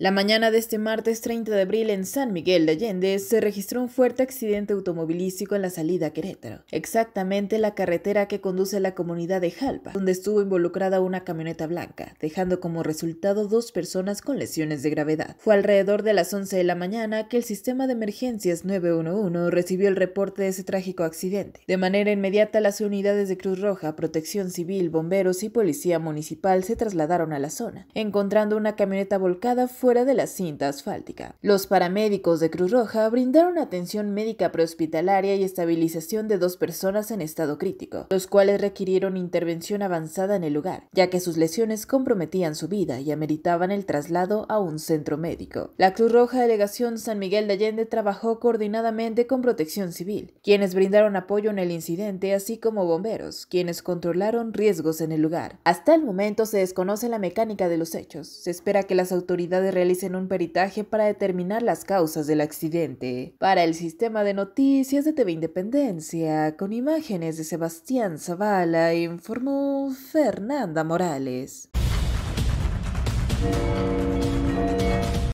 La mañana de este martes 30 de abril en San Miguel de Allende se registró un fuerte accidente automovilístico en la salida a Querétaro, exactamente la carretera que conduce a la comunidad de Jalpa, donde estuvo involucrada una camioneta blanca, dejando como resultado dos personas con lesiones de gravedad. Fue alrededor de las 11 de la mañana que el sistema de emergencias 911 recibió el reporte de ese trágico accidente. De manera inmediata las unidades de Cruz Roja, Protección Civil, bomberos y policía municipal se trasladaron a la zona, encontrando una camioneta volcada fuera de la cinta asfáltica. Los paramédicos de Cruz Roja brindaron atención médica prehospitalaria y estabilización de dos personas en estado crítico, los cuales requirieron intervención avanzada en el lugar, ya que sus lesiones comprometían su vida y ameritaban el traslado a un centro médico. La Cruz Roja Delegación San Miguel de Allende trabajó coordinadamente con Protección Civil, quienes brindaron apoyo en el incidente, así como bomberos, quienes controlaron riesgos en el lugar. Hasta el momento se desconoce la mecánica de los hechos. Se espera que las autoridades realicen un peritaje para determinar las causas del accidente. Para el sistema de noticias de TV Independencia, con imágenes de Sebastián Zavala, informó Fernanda Morales.